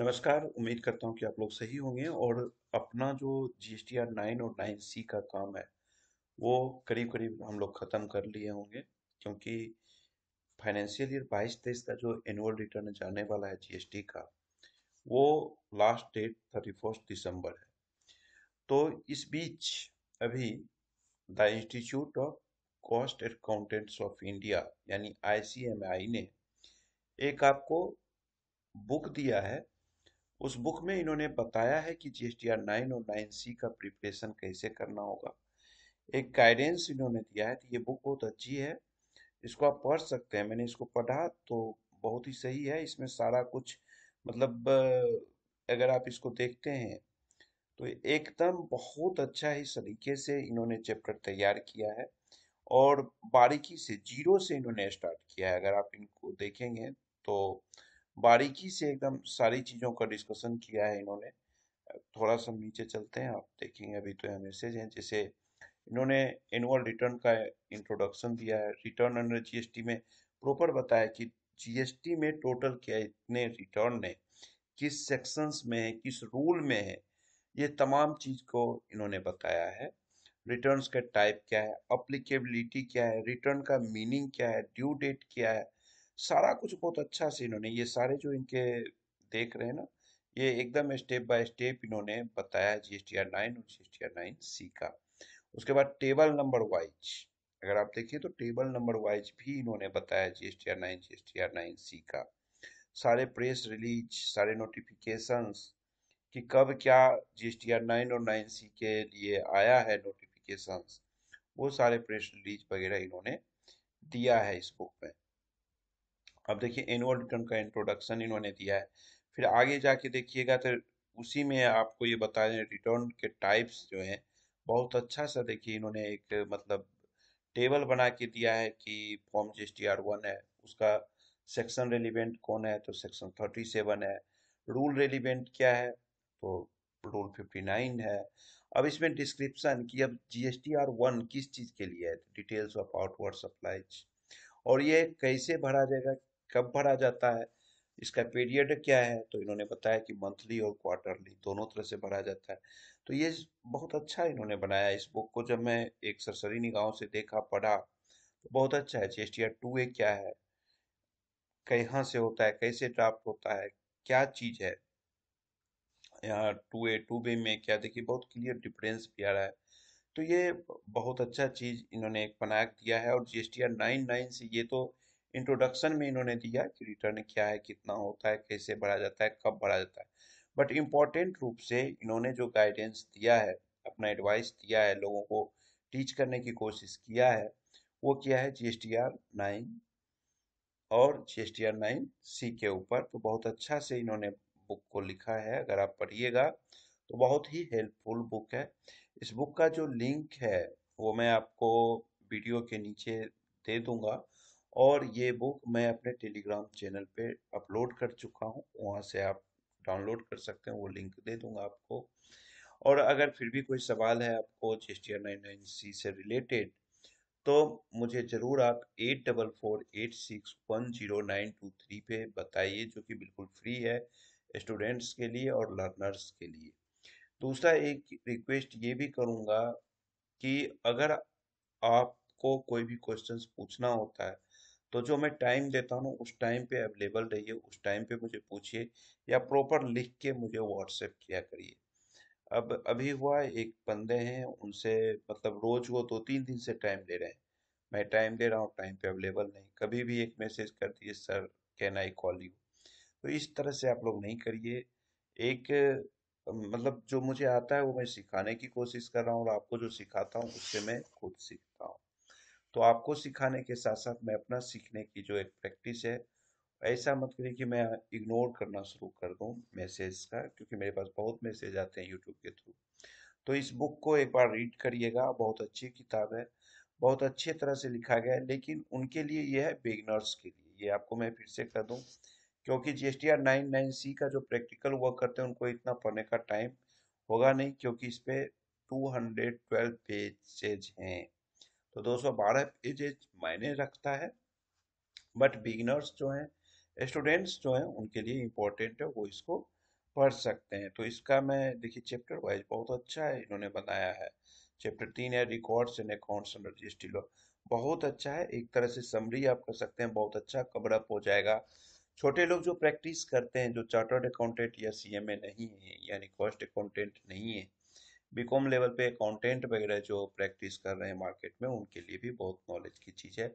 नमस्कार उम्मीद करता हूँ कि आप लोग सही होंगे और अपना जो G S T R nine और नाइन सी का काम है वो करीब करीब हम लोग ख़त्म कर लिए होंगे क्योंकि फाइनेंशियल ईयर बाईस तेईस का जो एनुअल रिटर्न जाने वाला है जीएसटी का वो last date thirty first December है तो इस बीच अभी the Institute of Cost Accountants of India यानी आई ने एक आपको बुक दिया है उस बुक में इन्होंने बताया है कि G S T R nine और नाइन सी का प्रिपरेशन कैसे करना होगा एक गाइडेंस इन्होंने दिया है तो ये बुक बहुत अच्छी है इसको आप पढ़ सकते हैं मैंने इसको पढ़ा तो बहुत ही सही है इसमें सारा कुछ मतलब अगर आप इसको देखते हैं तो एकदम बहुत अच्छा इस तरीके से इन्होंने चैप्टर तैयार किया है और बारीकी से जीरो से इन्होंने स्टार्ट किया है अगर आप इनको देखेंगे तो बारीकी से एकदम सारी चीज़ों का डिस्कशन किया है इन्होंने थोड़ा सा नीचे चलते हैं आप देखेंगे अभी तो यह मैसेज है जैसे इन्होंने एनुअल रिटर्न का इंट्रोडक्शन दिया है रिटर्न अंडर जीएसटी में प्रॉपर बताया कि जीएसटी में टोटल क्या इतने रिटर्न है किस सेक्शंस में है किस रूल में है ये तमाम चीज को इन्होंने बताया है रिटर्न्स का टाइप क्या है अप्लीकेबिलिटी क्या है रिटर्न का मीनिंग क्या है ड्यू डेट क्या है सारा कुछ बहुत अच्छा से इन्होंने ये सारे जो इनके देख रहे हैं ना ये एकदम स्टेप बाय स्टेप इन्होंने बताया G S T R nine और G S T R nine C का उसके बाद टेबल नंबर वाइज अगर आप देखिए तो टेबल नंबर वाइज भी इन्होंने बताया G S T R nine G S T R nine C का सारे प्रेस रिलीज सारे नोटिफिकेशन कि कब क्या G S T R nine और नाइन सी के लिए आया है नोटिफिकेशन वो सारे प्रेस रिलीज वगैरह इन्होंने दिया है इस बुक में अब देखिए एनुअल रिटर्न का इंट्रोडक्शन इन्होंने दिया है फिर आगे जाके देखिएगा तो उसी में आपको ये बता दें रिटर्न के टाइप्स जो हैं बहुत अच्छा सा देखिए इन्होंने एक मतलब टेबल बना के दिया है कि form G S T R one है उसका सेक्शन रेलिवेंट कौन है तो सेक्शन थर्टी सेवन है रूल रेलिवेंट क्या है तो रूल फिफ्टी नाइन है अब इसमें डिस्क्रिप्शन कि अब G S T R one किस चीज़ के लिए है डिटेल्स ऑफ आउटवर्ड सप्लाई और ये कैसे भरा जाएगा कब भरा जाता है इसका पीरियड क्या है तो इन्होंने बताया कि मंथली और क्वार्टरली दोनों तरह से भरा जाता है तो ये बहुत अच्छा इन्होंने बनाया इस बुक को जब मैं एक सरसरी निगाहों से देखा पढ़ा तो बहुत अच्छा है जी टू ए क्या है कहाँ से होता है कैसे ड्राफ्ट होता है क्या चीज़ है यहाँ टू ए टू बी में क्या देखिए बहुत क्लियर डिफरेंस भी आ रहा है तो ये बहुत अच्छा चीज़ इन्होंने एक बना दिया है और G S T R nine nine से ये तो इंट्रोडक्शन में इन्होंने दिया कि रिटर्न क्या है कितना होता है कैसे भरा जाता है कब भरा जाता है बट इम्पॉर्टेंट रूप से इन्होंने जो गाइडेंस दिया है अपना एडवाइस दिया है लोगों को टीच करने की कोशिश किया है वो किया है G S T R nine और G S T R nine C के ऊपर तो बहुत अच्छा से इन्होंने बुक को लिखा है अगर आप पढ़िएगा तो बहुत ही हेल्पफुल बुक है इस बुक का जो लिंक है वो मैं आपको वीडियो के नीचे दे दूंगा और ये बुक मैं अपने टेलीग्राम चैनल पे अपलोड कर चुका हूँ वहाँ से आप डाउनलोड कर सकते हैं वो लिंक दे दूंगा आपको और अगर फिर भी कोई सवाल है आपको जी एस नाइन सी से रिलेटेड तो मुझे ज़रूर आप eight double four eight six one zero nine two three पे बताइए जो कि बिल्कुल फ्री है स्टूडेंट्स के लिए और लर्नर्स के लिए दूसरा एक रिक्वेस्ट ये भी करूँगा कि अगर आपको कोई भी क्वेश्चंस पूछना होता है तो जो मैं टाइम देता हूँ उस टाइम पे अवेलेबल रहिए उस टाइम पे मुझे पूछिए या प्रॉपर लिख के मुझे व्हाट्सएप किया करिए अब अभी हुआ एक बंदे हैं उनसे मतलब रोज वो दो तीन दिन से टाइम ले रहे हैं मैं टाइम दे रहा हूँ टाइम पे अवेलेबल नहीं कभी भी एक मैसेज कर दिए sir can I call you तो इस तरह से आप लोग नहीं करिए एक मतलब जो मुझे आता है वो मैं सिखाने की कोशिश कर रहा हूँ और आपको जो सिखाता हूँ उससे मैं खुद सीखता हूँ तो आपको सिखाने के साथ साथ मैं अपना सीखने की जो एक प्रैक्टिस है ऐसा मत करिए कि मैं इग्नोर करना शुरू कर दूँ मैसेज का क्योंकि मेरे पास बहुत मैसेज आते हैं यूट्यूब के थ्रू तो इस बुक को एक बार रीड करिएगा बहुत अच्छी किताब है बहुत अच्छे तरह से लिखा गया है लेकिन उनके लिए यह है बिगनर्स के लिए ये आपको मैं फिर से कह दूँ क्योंकि G S T R nine nine C का जो प्रैक्टिकल वर्क करते हैं उनको इतना पढ़ने का टाइम होगा नहीं क्योंकि इस पर टू हंड्रेड ट्वेल्व पेजेज हैं तो 212 इज एज मायने रखता है बट बिगिनर्स जो हैं स्टूडेंट्स जो हैं उनके लिए इम्पोर्टेंट है वो इसको पढ़ सकते हैं तो इसका मैं देखिए चैप्टर वाइज बहुत अच्छा है इन्होंने बनाया है चैप्टर तीन है records and accounts and registry law बहुत अच्छा है एक तरह से समरी आप कर सकते हैं बहुत अच्छा कवर अप हो जाएगा छोटे लोग जो प्रैक्टिस करते हैं जो चार्टर्ड अकाउंटेंट या सी नहीं है यानी कॉस्ट अकाउंटेंट नहीं है बीकॉम लेवल पे अकाउंटेंट वगैरह जो प्रैक्टिस कर रहे हैं मार्केट में उनके लिए भी बहुत नॉलेज की चीज़ है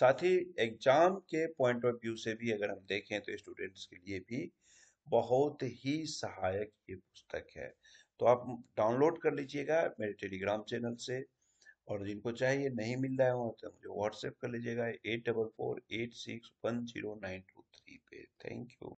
साथ ही एग्जाम के पॉइंट ऑफ व्यू से भी अगर हम देखें तो स्टूडेंट्स के लिए भी बहुत ही सहायक ये पुस्तक है तो आप डाउनलोड कर लीजिएगा मेरे टेलीग्राम चैनल से और जिनको चाहिए नहीं मिल रहा है तो मुझे व्हाट्सएप कर लीजिएगा eight double four eight six one zero nine two three पे थैंक यू